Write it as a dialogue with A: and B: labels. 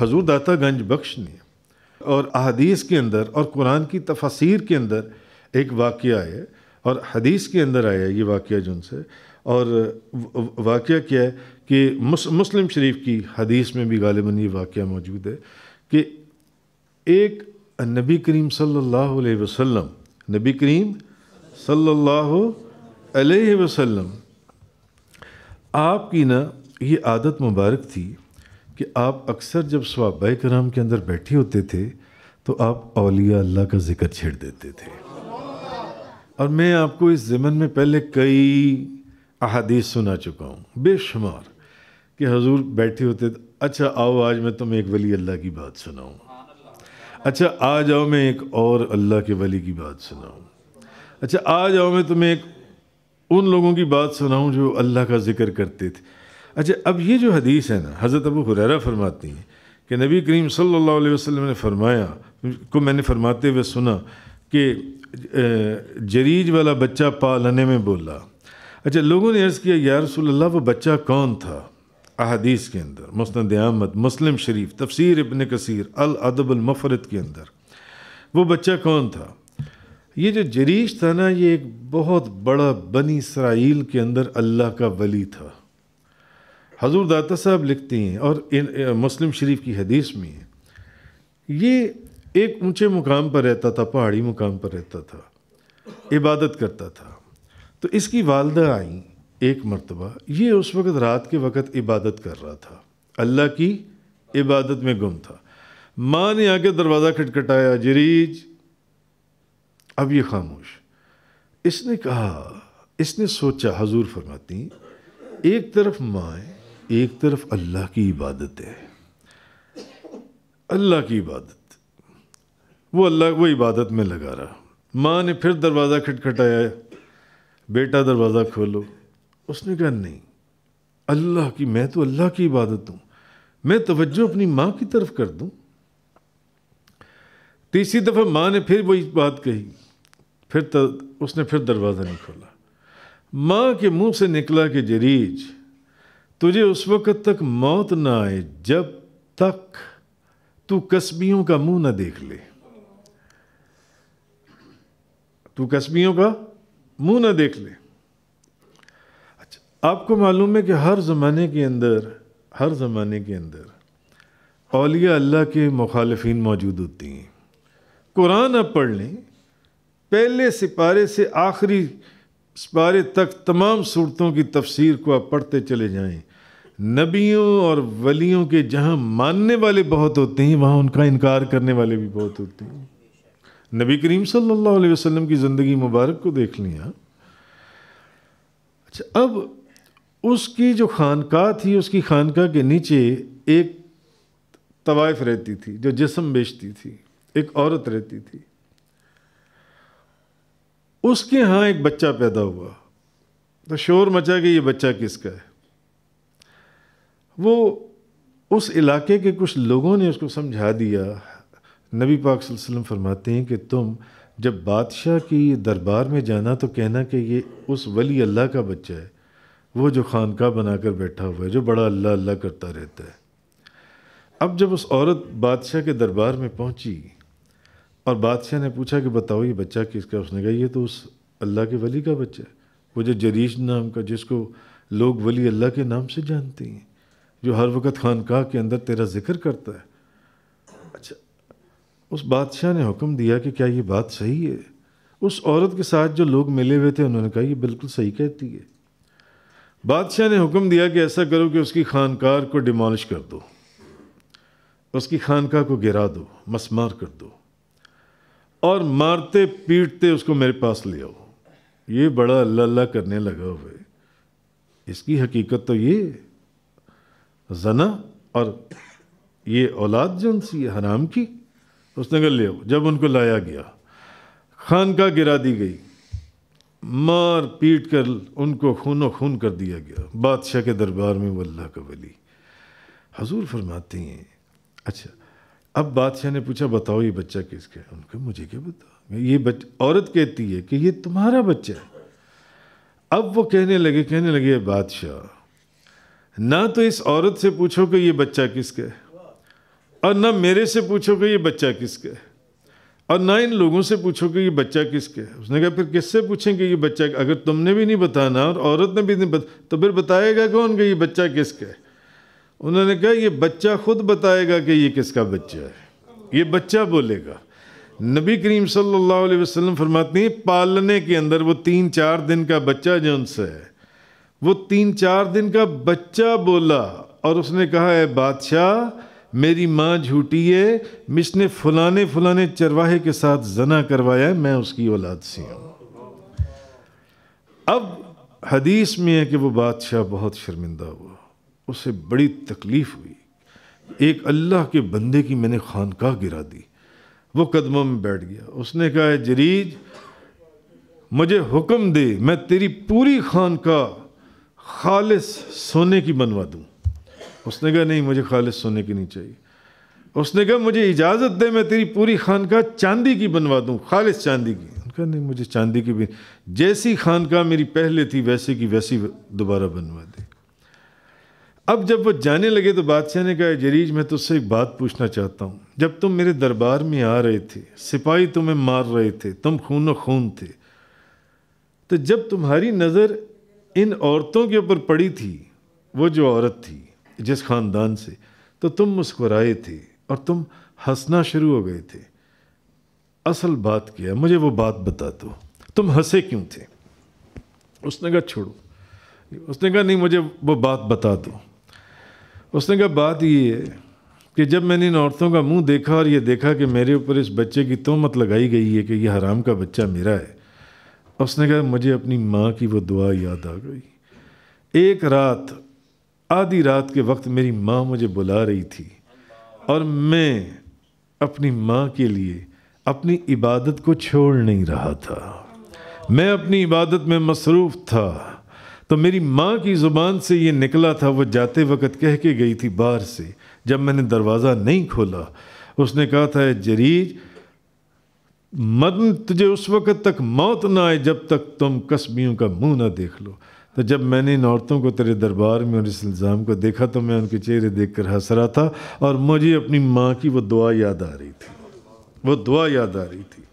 A: हजूर दाता गंज बख्श ने और अहदीस के अंदर और कुरान की तफसीर के अंदर एक वाक़ है और हदीस के अंदर आया ये वाक़ जिनसे और वाक़ क्या है कि मुस, मुस्लिम शरीफ की हदीस में भी गालिबन ये वाक़ मौजूद है कि एक नबी करीम सल्लल्लाहु अलैहि वसल्लम नबी करीम सल्लल्लाहु अलैहि वसल्लम आपकी ना ये आदत मुबारक थी कि आप अक्सर जब स्वाबय कराम के अंदर बैठे होते थे तो आप अलिया अल्लाह का जिक्र छेड़ देते थे और मैं आपको इस ज़मन में पहले कई अहादीस सुना चुका हूँ बेशुमार कि हजूर बैठे होते थे अच्छा आओ आज मैं तुम्हें एक वली अल्लाह की बात सुनाऊँ अच्छा आ जाओ मैं एक और अल्लाह के वली की बात सुनाऊँ अच्छा आ जाओ मैं तुम्हें एक उन लोगों की बात सुनाऊँ जो अल्लाह का जिक्र करते थे अच्छा अब ये जो हदीस है ना हज़रत अबू हुररा फरमाती हैं कि नबी करीम सल्लल्लाहु अलैहि वसल्लम ने फरमाया को मैंने फरमाते हुए सुना कि जरीज वाला बच्चा पालने में बोला अच्छा लोगों ने अर्ज़ किया यार रसोल्ला वो बच्चा कौन था अहदीस के अंदर मुस्ंद आमद मुस्लिम शरीफ तफसीर इबन कसर अल अदबलमफरत के अंदर वो बच्चा कौन था ये जो जरीश था ना ये एक बहुत बड़ा बनी इसराइल के अंदर अल्लाह का वली था हजूर दाता साहब लिखते हैं और इन मुस्लिम शरीफ की हदीस में ये एक ऊंचे मुकाम पर रहता था पहाड़ी मुकाम पर रहता था इबादत करता था तो इसकी वालदा आई एक मरतबा ये उस वक़्त रात के वक़्त इबादत कर रहा था अल्लाह की इबादत में गुम था माँ ने आके दरवाज़ा खटखटाया जरीज अब ये खामोश इसने कहा इसने सोचा हजूर फरमाती एक तरफ माँ एक तरफ अल्लाह की इबादत है अल्लाह की इबादत वो अल्लाह वो इबादत में लगा रहा माँ ने फिर दरवाज़ा खटखटाया बेटा दरवाज़ा खोलो उसने कहा नहीं अल्लाह की मैं तो अल्लाह की इबादत हूँ मैं तवज्जो अपनी माँ की तरफ कर दूँ तीसरी दफ़ा माँ ने फिर वही बात कही फिर उसने फिर दरवाज़ा नहीं खोला माँ के मुंह से निकला कि जरीज तुझे उस वक़्त तक मौत ना आए जब तक तू कस्बियों का मुंह ना देख ले तू कस्बियों का मुंह ना देख ले अच्छा आपको मालूम है कि हर ज़माने के अंदर हर ज़माने के अंदर अलिया अल्लाह के मुखालफन मौजूद होती हैं कुरान आप पढ़ लें पहले सिपारे से आखिरी सिपारे तक तमाम सूरतों की तफसीर को आप पढ़ते चले जाएं नबियों और वलियों के जहाँ मानने वाले बहुत होते हैं वहाँ उनका इनकार करने वाले भी बहुत होते हैं नबी करीम सल्लल्लाहु अलैहि वसल्लम की ज़िंदगी मुबारक को देख लिया अच्छा अब उसकी जो खानका थी उसकी खानका के नीचे एक तवायफ रहती थी जो जिसम बेचती थी एक औरत रहती थी उसके यहाँ एक बच्चा पैदा हुआ तो शोर मचा कि ये बच्चा किसका है वो उस इलाके के कुछ लोगों ने उसको समझा दिया नबी पाक वसल्लम फरमाते हैं कि तुम जब बादशाह की दरबार में जाना तो कहना कि ये उस वली अल्लाह का बच्चा है वो जो खानका बनाकर बैठा हुआ है जो बड़ा अल्लाह अल्लाह करता रहता है अब जब उस औरत बादशाह के दरबार में पहुंची और बादशाह ने पूछा कि बताओ ये बच्चा किसका उसने कहा ये तो उस अल्लाह के वली का बच्चा है वो जो जरीश नाम का जिसको लोग वली अल्लाह के नाम से जानते हैं जो हर वक्त खानकाह के अंदर तेरा जिक्र करता है अच्छा उस बादशाह ने हुक्म दिया कि क्या ये बात सही है उस औरत के साथ जो लोग मिले हुए थे उन्होंने कहा ये बिल्कुल सही कहती है बादशाह ने हुक्म दिया कि ऐसा करो कि उसकी खानकार को डिमोलिश कर दो उसकी खानकार को गिरा दो मसमार कर दो और मारते पीटते उसको मेरे पास ले आओ ये बड़ा अल्लाह अल्लाह करने लगा हुआ है इसकी हकीकत तो ये है जना और ये औलाद जो सी हराम की उसने कहा ले जब उनको लाया गया खान का गिरा दी गई मार पीट कर उनको खून खून कर दिया गया बादशाह के दरबार में वो अल्लाह का वली हजूर फरमाते हैं अच्छा अब बादशाह ने पूछा बताओ ये बच्चा किसका है उनका मुझे क्या बताओ ये बच औरत कहती है कि ये तुम्हारा बच्चा है अब वो कहने लगे कहने लगे बादशाह ना तो इस औरत से पूछो कि ये बच्चा किसका है और ना मेरे से पूछो कि ये बच्चा किसका है और ना इन लोगों से पूछो कि ये बच्चा किसका है उसने कहा फिर किससे पूछेंगे ये बच्चा अगर तुमने भी नहीं बताना और औरत ने भी नहीं बता तो फिर बताएगा कौन कि ये बच्चा किसका है उन्होंने कहा ये बच्चा खुद बताएगा कि ये किसका बच्चा है ये बच्चा बोलेगा नबी करीम सल्लल्लाहु अलैहि वसल्लम फरमाती हैं पालने के अंदर वो तीन चार दिन का बच्चा जो उनसे है वो तीन चार दिन का बच्चा बोला और उसने कहा है बादशाह मेरी माँ झूठी है मिसने फुलाने फुलाने चरवाहे के साथ जना करवाया है मैं उसकी औलाद से हूँ अब हदीस में है कि वो बादशाह बहुत शर्मिंदा हुआ उसे बड़ी तकलीफ़ हुई एक अल्लाह के बंदे की मैंने खानकाह गिरा दी वो कदमों में बैठ गया उसने कहा जरीज मुझे हुक्म दे मैं तेरी पूरी खानकाह खालिस सोने की बनवा दूँ उसने कहा नहीं मुझे खालिस सोने की नहीं चाहिए उसने कहा मुझे इजाज़त दे मैं तेरी पूरी खानका चांदी की बनवा दूँ खालिस चांदी की उनका नहीं मुझे चांदी की भी जैसी खानका मेरी पहले थी वैसे की वैसी दोबारा बनवा दे अब जब वो जाने लगे तो बादशाह ने कहा जरीज मैं तुझसे एक बात पूछना चाहता हूँ जब तुम मेरे दरबार में आ रहे थे सिपाही तुम्हें मार रहे थे तुम खून खून थे तो जब तुम्हारी नज़र इन औरतों के ऊपर पड़ी थी वो जो औरत थी जिस खानदान से तो तुम मुस्कुराए थे और तुम हंसना शुरू हो गए थे असल बात क्या है मुझे वो बात बता दो तुम हंसे क्यों थे उसने कहा छोड़ो उसने कहा नहीं मुझे वो बात बता दो उसने कहा बात ये है कि जब मैंने इन औरतों का मुंह देखा और ये देखा कि मेरे ऊपर इस बच्चे की तोहमत लगाई गई है कि ये हराम का बच्चा मेरा है उसने कहा मुझे अपनी माँ की वो दुआ याद आ गई एक रात आधी रात के वक्त मेरी माँ मुझे बुला रही थी और मैं अपनी माँ के लिए अपनी इबादत को छोड़ नहीं रहा था मैं अपनी इबादत में मसरूफ़ था तो मेरी माँ की ज़ुबान से ये निकला था वो जाते वक्त कह के गई थी बाहर से जब मैंने दरवाज़ा नहीं खोला उसने कहा था जरीज मदन तुझे उस वक़्त तक मौत ना आए जब तक तुम कस्बियों का मुंह ना देख लो तो जब मैंने इन औरतों को तेरे दरबार में और इस इल्ज़ाम को देखा तो मैं उनके चेहरे देख कर हंस रहा था और मुझे अपनी माँ की वो दुआ याद आ रही थी वो दुआ याद आ रही थी